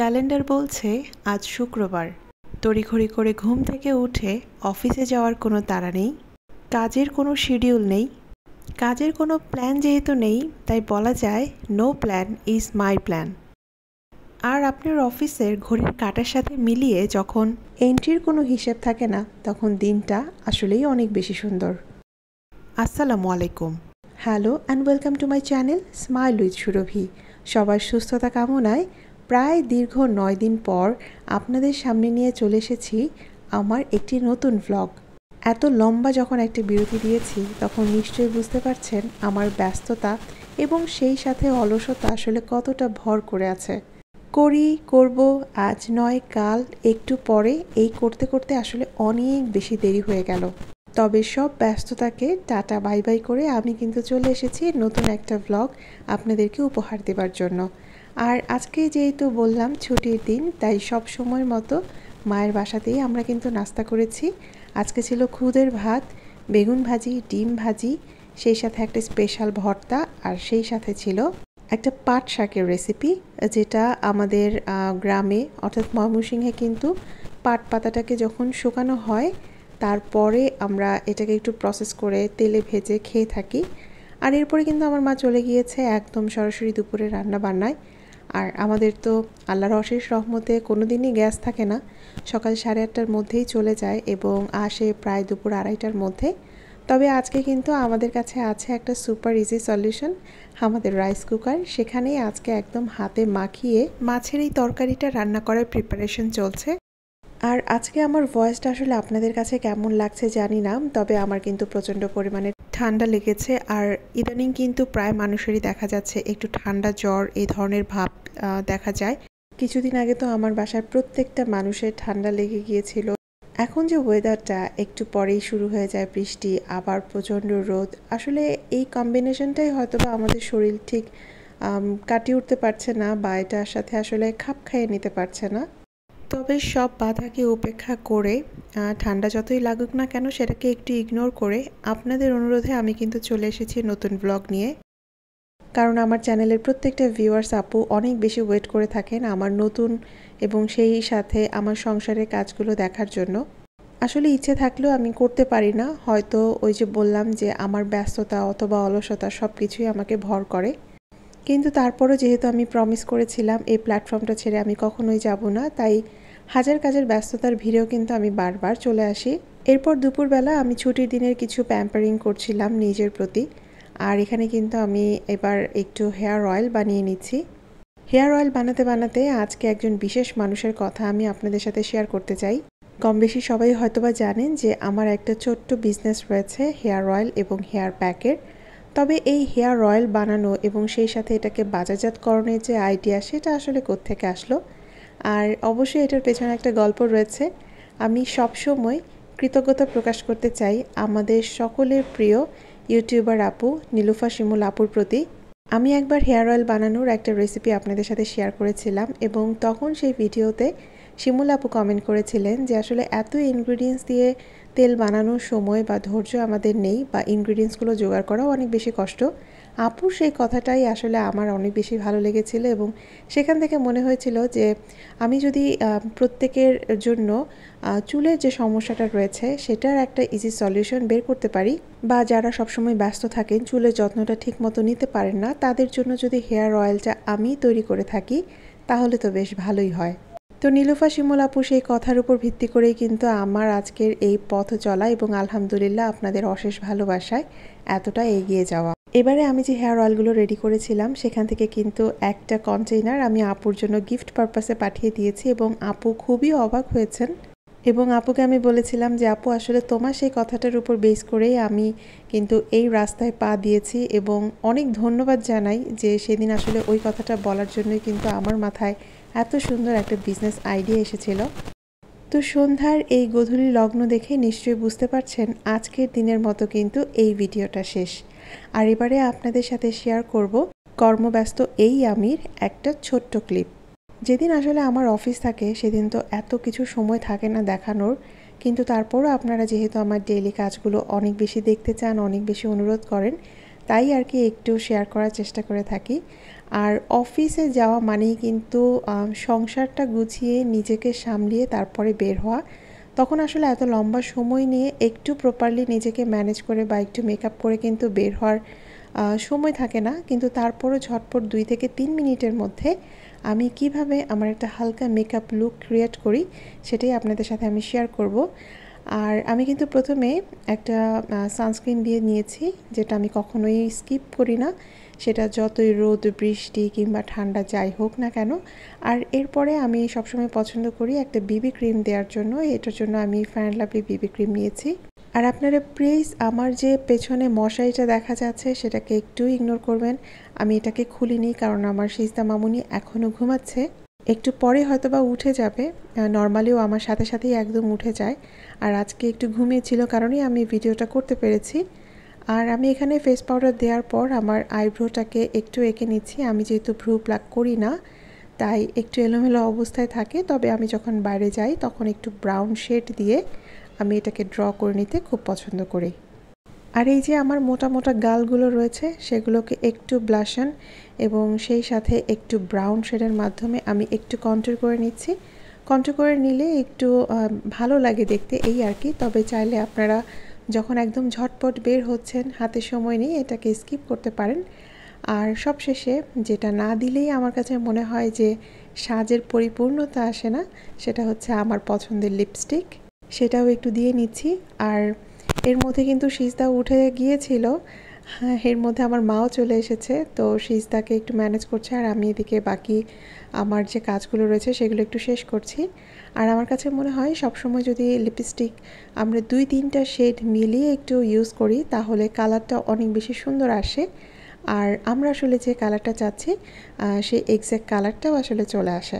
calendar বলছে আজ শুক্রবার তড়িঘড়ি করে ঘুম থেকে উঠে অফিসে যাওয়ার কোনো তাড়া নেই কাজের কোনো শিডিউল নেই কাজের কোনো প্ল্যান যেহেতু নেই তাই বলা যায় no plan is my plan আর আপনার অফিসের ঘড়ির কাটার সাথে মিলিয়ে যখন এন্ট্রির কোনো হিসেব থাকে না তখন দিনটা আসলেই অনেক বেশি সুন্দর আসসালামু আলাইকুম hello and welcome to my channel smile with Surabhi সবার সুস্থতা কামনায় প্রায় দীর্ঘ নয় দিন পর আপনাদের সামনে নিয়ে চলে এসেছি আমার একটি নতুন ভ্লগ এত লম্বা যখন একটি বিরতি দিয়েছি তখন নিশ্চয়ই বুঝতে পারছেন আমার ব্যস্ততা এবং সেই সাথে অলসতা আসলে কতটা ভর করে আছে করি করব আজ নয় কাল একটু পরে এই করতে করতে আসলে অনেক বেশি দেরি হয়ে গেল তবে সব ব্যস্ততাকে টাটা বাই বাই করে আমি কিন্তু চলে এসেছি নতুন একটা ব্লগ আপনাদেরকে উপহার দেবার জন্য আর আজকে যেহেতু বললাম ছুটির দিন তাই সব সময় মতো মায়ের বাসাতেই আমরা কিন্তু নাস্তা করেছি আজকে ছিল খুদের ভাত বেগুন ভাজি ডিম ভাজি সেই সাথে একটা স্পেশাল ভর্তা আর সেই সাথে ছিল একটা পাট শাকের রেসিপি যেটা আমাদের গ্রামে অর্থাৎ ময়মনসিংহে কিন্তু পাট পাতাটাকে যখন শুকানো হয় তারপরে আমরা এটাকে একটু প্রসেস করে তেলে ভেজে খেয়ে থাকি আর এরপরে কিন্তু আমার মা চলে গিয়েছে একদম সরাসরি দুপুরে রান্না বান্নায় আর আমাদের তো আল্লাহর অশেষ রহমতে কোনো দিনই গ্যাস থাকে না সকাল সাড়ে আটটার মধ্যেই চলে যায় এবং আসে প্রায় দুপুর আড়াইটার মধ্যে তবে আজকে কিন্তু আমাদের কাছে আছে একটা সুপার ইজি সলিউশন আমাদের রাইস কুকার সেখানেই আজকে একদম হাতে মাখিয়ে মাছের এই তরকারিটা রান্না করার প্রিপারেশন চলছে আর আজকে আমার ভয়েসটা আসলে আপনাদের কাছে কেমন লাগছে জানি না তবে আমার কিন্তু প্রচণ্ড পরিমাণে ঠান্ডা লেগেছে আর ইদানিং কিন্তু প্রায় মানুষেরই দেখা যাচ্ছে একটু ঠান্ডা জ্বর এই ধরনের ভাব দেখা যায় কিছুদিন আগে তো আমার বাসার প্রত্যেকটা মানুষের ঠান্ডা লেগে গিয়েছিল এখন যে ওয়েদারটা একটু পরেই শুরু হয়ে যায় বৃষ্টি আবার প্রচণ্ড রোদ আসলে এই কম্বিনেশনটাই হয়তো বা আমাদের শরীর ঠিক কাটিয়ে উঠতে পারছে না বা এটার সাথে আসলে খাপ খাইয়ে নিতে পারছে না তবে সব বাধাকে উপেক্ষা করে ঠান্ডা যতই লাগুক না কেন সেটাকে একটু ইগনোর করে আপনাদের অনুরোধে আমি কিন্তু চলে এসেছি নতুন ব্লগ নিয়ে কারণ আমার চ্যানেলের প্রত্যেকটা ভিউয়ার্স আপু অনেক বেশি ওয়েট করে থাকেন আমার নতুন এবং সেই সাথে আমার সংসারের কাজগুলো দেখার জন্য আসলে ইচ্ছে থাকলেও আমি করতে পারি না হয়তো ওই যে বললাম যে আমার ব্যস্ততা অথবা অলসতা সব কিছুই আমাকে ভর করে কিন্তু তারপরও যেহেতু আমি প্রমিস করেছিলাম এই প্ল্যাটফর্মটা ছেড়ে আমি কখনোই যাব না তাই হাজার কাজের ব্যস্ততার ভিড়েও কিন্তু আমি বারবার চলে আসি এরপর দুপুরবেলা আমি ছুটির দিনের কিছু প্যাম্পারিং করছিলাম নিজের প্রতি আর এখানে কিন্তু আমি এবার একটু হেয়ার অয়েল বানিয়ে নিচ্ছি হেয়ার অয়েল বানাতে বানাতে আজকে একজন বিশেষ মানুষের কথা আমি আপনাদের সাথে শেয়ার করতে চাই কম বেশি সবাই হয়তোবা জানেন যে আমার একটা ছোট্ট বিজনেস রয়েছে হেয়ার অয়েল এবং হেয়ার প্যাকের তবে এই হেয়ার অয়েল বানানো এবং সেই সাথে এটাকে বাজারজাতকরণের যে আইডিয়া সেটা আসলে কোত্থেকে আসলো আর অবশ্যই এটার পেছনে একটা গল্প রয়েছে আমি সবসময় কৃতজ্ঞতা প্রকাশ করতে চাই আমাদের সকলের প্রিয় ইউটিউবার আপু নীলুফা শিমুল আপুর প্রতি আমি একবার হেয়ার অয়েল বানানোর একটা রেসিপি আপনাদের সাথে শেয়ার করেছিলাম এবং তখন সেই ভিডিওতে শিমুল আপু কমেন্ট করেছিলেন যে আসলে এত ইনগ্রিডিয়েন্টস দিয়ে তেল বানানোর সময় বা ধৈর্য আমাদের নেই বা ইনগ্রিডিয়েন্টসগুলো জোগাড় করাও অনেক বেশি কষ্ট আপুর সেই কথাটাই আসলে আমার অনেক বেশি ভালো লেগেছিল এবং সেখান থেকে মনে হয়েছিল যে আমি যদি প্রত্যেকের জন্য চুলের যে সমস্যাটা রয়েছে সেটার একটা ইজি সলিউশন বের করতে পারি বা যারা সবসময় ব্যস্ত থাকেন চুলের যত্নটা ঠিক মতো নিতে পারেন না তাদের জন্য যদি হেয়ার অয়েলটা আমি তৈরি করে থাকি তাহলে তো বেশ ভালোই হয় তো নীলুফা শিমল আপু সেই কথার উপর ভিত্তি করেই কিন্তু আমার আজকের এই পথ চলা এবং আলহামদুলিল্লাহ আপনাদের অশেষ ভালোবাসায় এতটা এগিয়ে যাওয়া এবারে আমি যে হেয়ার অয়েলগুলো রেডি করেছিলাম সেখান থেকে কিন্তু একটা কন্টেইনার আমি আপুর জন্য গিফট পারপাসে পাঠিয়ে দিয়েছি এবং আপু খুবই অবাক হয়েছেন এবং আপুকে আমি বলেছিলাম যে আপু আসলে তোমার সেই কথাটার উপর বেস করেই আমি কিন্তু এই রাস্তায় পা দিয়েছি এবং অনেক ধন্যবাদ জানাই যে সেদিন আসলে ওই কথাটা বলার জন্যই কিন্তু আমার মাথায় এত সুন্দর একটা বিজনেস আইডিয়া এসেছিল তো সন্ধ্যার এই গধূলি লগ্ন দেখে নিশ্চয়ই বুঝতে পারছেন আজকের দিনের মতো কিন্তু এই ভিডিওটা শেষ আর এবারে আপনাদের সাথে শেয়ার করব কর্মব্যস্ত এই আমির একটা ছোট্ট ক্লিপ যেদিন আসলে আমার অফিস থাকে সেদিন তো এত কিছু সময় থাকে না দেখানোর কিন্তু তারপরও আপনারা যেহেতু আমার ডেইলি কাজগুলো অনেক বেশি দেখতে চান অনেক বেশি অনুরোধ করেন তাই আর কি একটু শেয়ার করার চেষ্টা করে থাকি আর অফিসে যাওয়া মানেই কিন্তু সংসারটা গুছিয়ে নিজেকে সামলিয়ে তারপরে বের হওয়া তখন আসলে এত লম্বা সময় নিয়ে একটু প্রপারলি নিজেকে ম্যানেজ করে বা একটু মেকআপ করে কিন্তু বের হওয়ার সময় থাকে না কিন্তু তারপরও ঝটপট দুই থেকে তিন মিনিটের মধ্যে আমি কিভাবে আমার একটা হালকা মেকআপ লুক ক্রিয়েট করি সেটাই আপনাদের সাথে আমি শেয়ার করব আর আমি কিন্তু প্রথমে একটা সানস্ক্রিন দিয়ে নিয়েছি যেটা আমি কখনোই স্কিপ করি না সেটা যতই রোদ বৃষ্টি কিংবা ঠান্ডা যাই হোক না কেন আর এরপরে আমি সবসময় পছন্দ করি একটা বিবি ক্রিম দেওয়ার জন্য এটার জন্য আমি ফ্যান লাভলি বিবি ক্রিম নিয়েছি আর আপনারা প্লিজ আমার যে পেছনে মশারিটা দেখা যাচ্ছে সেটাকে একটু ইগনোর করবেন আমি এটাকে খুলিনি কারণ আমার সিজদা মামুনি এখনও ঘুমাচ্ছে একটু পরে হয়তো বা উঠে যাবে নর্মালিও আমার সাথে সাথেই একদম উঠে যায় আর আজকে একটু ঘুমিয়েছিল কারণেই আমি ভিডিওটা করতে পেরেছি আর আমি এখানে ফেস পাউডার দেওয়ার পর আমার আইব্রোটাকে একটু এঁকে নিচ্ছি আমি যেহেতু ভ্রু প্লাক করি না তাই একটু এলোমেলো অবস্থায় থাকে তবে আমি যখন বাইরে যাই তখন একটু ব্রাউন শেড দিয়ে আমি এটাকে ড্র করে নিতে খুব পছন্দ করি আর এই যে আমার মোটা মোটা গালগুলো রয়েছে সেগুলোকে একটু ব্লাশন এবং সেই সাথে একটু ব্রাউন শেডের মাধ্যমে আমি একটু কন্ট্রোল করে নিচ্ছি কন্ট্রোল করে নিলে একটু ভালো লাগে দেখতে এই আর কি তবে চাইলে আপনারা যখন একদম ঝটপট বের হচ্ছেন হাতে সময় নেই এটাকে স্কিপ করতে পারেন আর সবশেষে যেটা না দিলেই আমার কাছে মনে হয় যে সাজের পরিপূর্ণতা আসে না সেটা হচ্ছে আমার পছন্দের লিপস্টিক সেটাও একটু দিয়ে নিচ্ছি আর এর মধ্যে কিন্তু সিজদা উঠে গিয়েছিল হ্যাঁ, এর মধ্যে আমার মাও চলে এসেছে তো সিজদাকে একটু ম্যানেজ করছে আর আমি এদিকে বাকি আমার যে কাজগুলো রয়েছে সেগুলো একটু শেষ করছি আর আমার কাছে মনে হয় সবসময় যদি লিপস্টিক আমরা দুই তিনটা শেড মিলিয়ে একটু ইউজ করি তাহলে কালারটা অনেক বেশি সুন্দর আসে আর আমরা আসলে যে কালারটা চাচ্ছি সেই এক্স্যাক্ট কালারটাও আসলে চলে আসে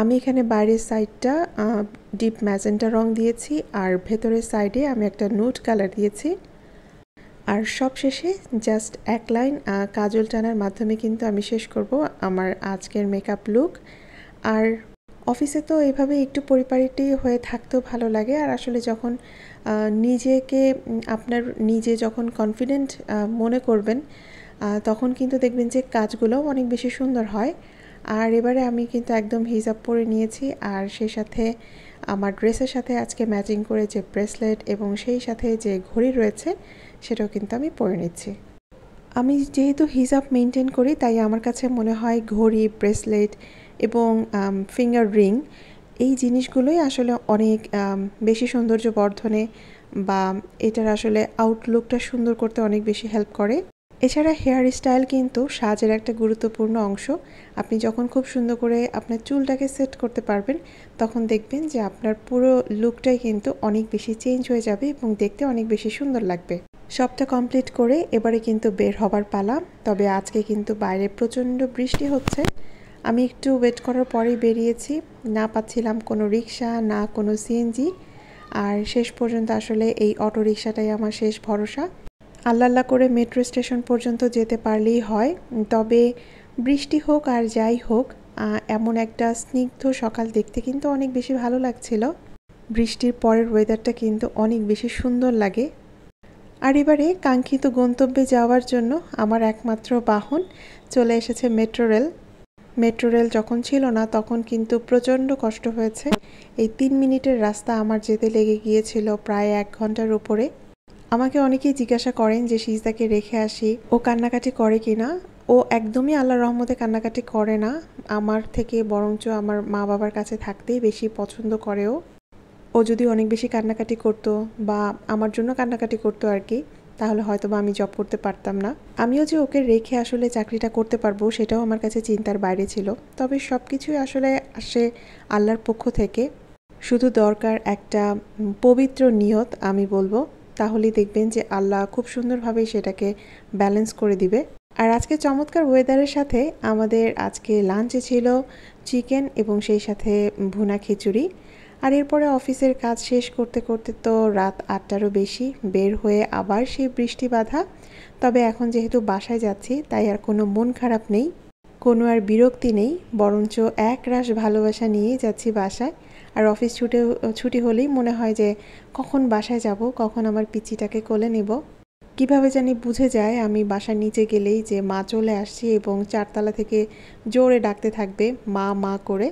আমি এখানে বাইরের সাইডটা ডিপ ম্যাজেন্টা রং দিয়েছি আর ভেতরের সাইডে আমি একটা নুট কালার দিয়েছি আর সবশেষে জাস্ট এক লাইন কাজল টানার মাধ্যমে কিন্তু আমি শেষ করব আমার আজকের মেকআপ লুক আর অফিসে তো এভাবে একটু পরিপারিটি হয়ে থাকতেও ভালো লাগে আর আসলে যখন নিজেকে আপনার নিজে যখন কনফিডেন্ট মনে করবেন তখন কিন্তু দেখবেন যে কাজগুলো অনেক বেশি সুন্দর হয় আর এবারে আমি কিন্তু একদম হিজাব পরে নিয়েছি আর সেই সাথে আমার ড্রেসের সাথে আজকে ম্যাচিং করে যে ব্রেসলেট এবং সেই সাথে যে ঘড়ি রয়েছে সেটাও কিন্তু আমি পরে নিচ্ছি আমি যেহেতু হিজাব মেনটেন করি তাই আমার কাছে মনে হয় ঘড়ি ব্রেসলেট এবং ফিঙ্গার রিং এই জিনিসগুলোই আসলে অনেক বেশি সৌন্দর্য বর্ধনে বা এটার আসলে আউটলুকটা সুন্দর করতে অনেক বেশি হেল্প করে এছাড়া হেয়ার স্টাইল কিন্তু সাজের একটা গুরুত্বপূর্ণ অংশ আপনি যখন খুব সুন্দর করে আপনার চুলটাকে সেট করতে পারবেন তখন দেখবেন যে আপনার পুরো লুকটাই কিন্তু অনেক বেশি চেঞ্জ হয়ে যাবে এবং দেখতে অনেক বেশি সুন্দর লাগবে সবটা কমপ্লিট করে এবারে কিন্তু বের হবার পালা তবে আজকে কিন্তু বাইরে প্রচণ্ড বৃষ্টি হচ্ছে আমি একটু ওয়েট করার পরেই বেরিয়েছি না পাচ্ছিলাম কোনো রিক্সা না কোনো সিএনজি আর শেষ পর্যন্ত আসলে এই অটো রিক্সাটাই আমার শেষ ভরসা আল্লাহ করে মেট্রো স্টেশন পর্যন্ত যেতে পারলেই হয় তবে বৃষ্টি হোক আর যাই হোক এমন একটা স্নিগ্ধ সকাল দেখতে কিন্তু অনেক বেশি ভালো লাগছিল বৃষ্টির পরের ওয়েদারটা কিন্তু অনেক বেশি সুন্দর লাগে আর এবারে কাঙ্ক্ষিত গন্তব্যে যাওয়ার জন্য আমার একমাত্র বাহন চলে এসেছে মেট্রো রেল মেট্রো রেল যখন ছিল না তখন কিন্তু প্রচণ্ড কষ্ট হয়েছে এই তিন মিনিটের রাস্তা আমার যেতে লেগে গিয়েছিল প্রায় এক ঘন্টার উপরে আমাকে অনেকেই জিজ্ঞাসা করেন যে সিজদাকে রেখে আসি ও কান্নাকাটি করে কি না ও একদমই আল্লাহ রহমতে কান্নাকাটি করে না আমার থেকে বরঞ্চ আমার মা বাবার কাছে থাকতেই বেশি পছন্দ করেও ও যদি অনেক বেশি কান্নাকাটি করতো বা আমার জন্য কান্নাকাটি করতো আর কি তাহলে হয়তো বা আমি জব করতে পারতাম না আমিও যে ওকে রেখে আসলে চাকরিটা করতে পারবো সেটাও আমার কাছে চিন্তার বাইরে ছিল তবে সব কিছুই আসলে আসে আল্লাহর পক্ষ থেকে শুধু দরকার একটা পবিত্র নিয়ত আমি বলবো তাহলেই দেখবেন যে আল্লাহ খুব সুন্দরভাবে সেটাকে ব্যালেন্স করে দিবে আর আজকে চমৎকার ওয়েদারের সাথে আমাদের আজকে লাঞ্চে ছিল চিকেন এবং সেই সাথে ভুনা খিচুড়ি আর এরপরে অফিসের কাজ শেষ করতে করতে তো রাত আটটারও বেশি বের হয়ে আবার সেই বৃষ্টি বাধা তবে এখন যেহেতু বাসায় যাচ্ছি তাই আর কোনো মন খারাপ নেই কোনো আর বিরক্তি নেই বরঞ্চ এক রাশ ভালোবাসা নিয়েই যাচ্ছি বাসায় আর অফিস ছুটে ছুটি হলেই মনে হয় যে কখন বাসায় যাব কখন আমার পিচিটাকে কোলে নেব কিভাবে জানি বুঝে যায় আমি বাসার নিচে গেলেই যে মা চলে আসছি এবং চারতলা থেকে জোরে ডাকতে থাকবে মা মা করে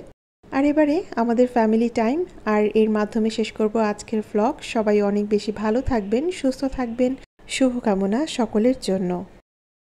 আর এবারে আমাদের ফ্যামিলি টাইম আর এর মাধ্যমে শেষ করব আজকের ফ্লগ সবাই অনেক বেশি ভালো থাকবেন সুস্থ থাকবেন শুভকামনা সকলের জন্য